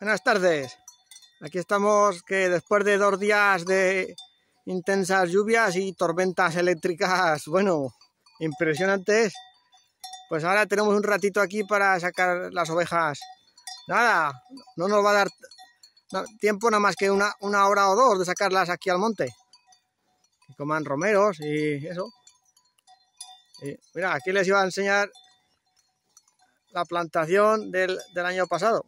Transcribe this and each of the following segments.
Buenas tardes. Aquí estamos que después de dos días de intensas lluvias y tormentas eléctricas, bueno, impresionantes, pues ahora tenemos un ratito aquí para sacar las ovejas. Nada, no nos va a dar tiempo nada más que una, hora o dos de sacarlas aquí al monte. Que coman romeros y eso. mira, aquí les iba a enseñar la plantación del, del año pasado.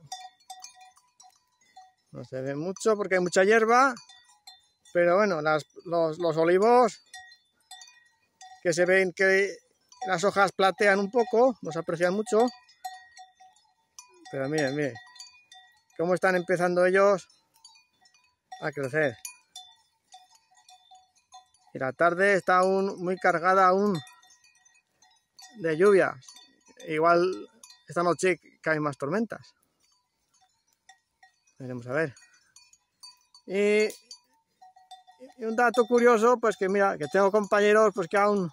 No se ve mucho porque hay mucha hierba, pero bueno, los, olivos que se ven que las hojas platean un poco, no se aprecian mucho. Pero miren, miren, cómo están empezando ellos a crecer. Y la tarde está aún muy cargada aún de lluvias. Igual esta noche caen más tormentas. Veremos a ver. Y, un dato curioso, pues que mira, que tengo compañeros pues que aún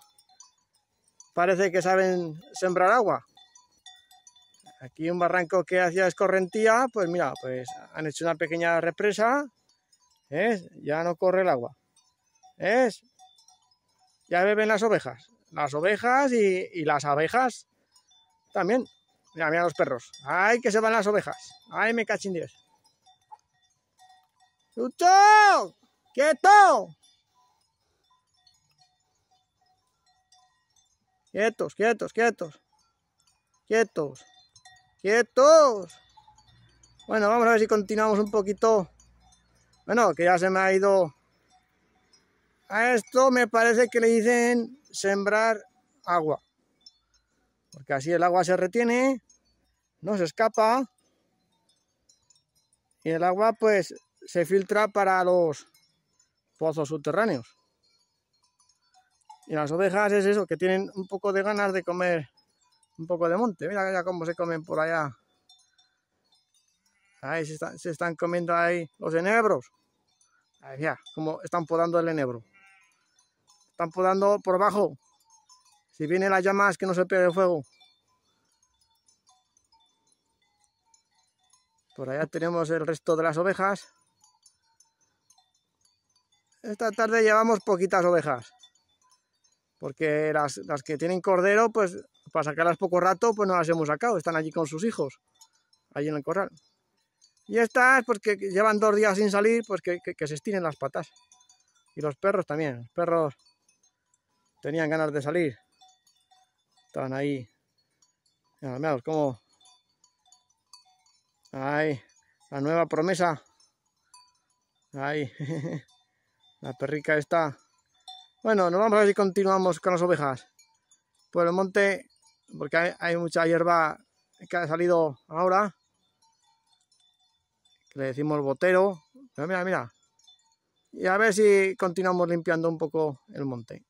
parece que saben sembrar agua. Aquí un barranco que hacía escorrentía, pues mira, pues han hecho una pequeña represa, Ya no corre el agua, ¿ves? Ya beben las ovejas, las ovejas y, las abejas también. Mira, mira los perros. ¡Ay, que se van las ovejas! ¡Ay, me cachin ¡Lucho! ¡Quieto! Quietos, quietos, quietos. Quietos. Quietos. Bueno, vamos a ver si continuamos un poquito. Bueno, que ya se me ha ido. A esto me parece que le dicen sembrar agua. Porque así el agua se retiene, no se escapa. Y el agua pues se filtra para los pozos subterráneos. Y las ovejas es eso, que tienen un poco de ganas de comer un poco de monte. Mira ya cómo se comen por allá. Ahí se están, comiendo ahí los enebros. Ahí ya, como están podando el enebro. Están podando por abajo. Si vienen las llamas, que no se pegue el fuego. Por allá tenemos el resto de las ovejas. Esta tarde llevamos poquitas ovejas. Porque las, que tienen cordero, pues para sacarlas poco rato, pues no las hemos sacado. Están allí con sus hijos, allí en el corral. Y estas, pues que llevan dos días sin salir, pues que, se estiren las patas. Y los perros también. Los perros tenían ganas de salir. Estaban ahí. Mira, mira, como... Ahí, la nueva promesa. Ahí. La perrica está. Bueno, nos vamos a ver si continuamos con las ovejas. Por el monte, porque hay, mucha hierba que ha salido ahora. le decimos botero. Pero mira, mira. Y a ver si continuamos limpiando un poco el monte.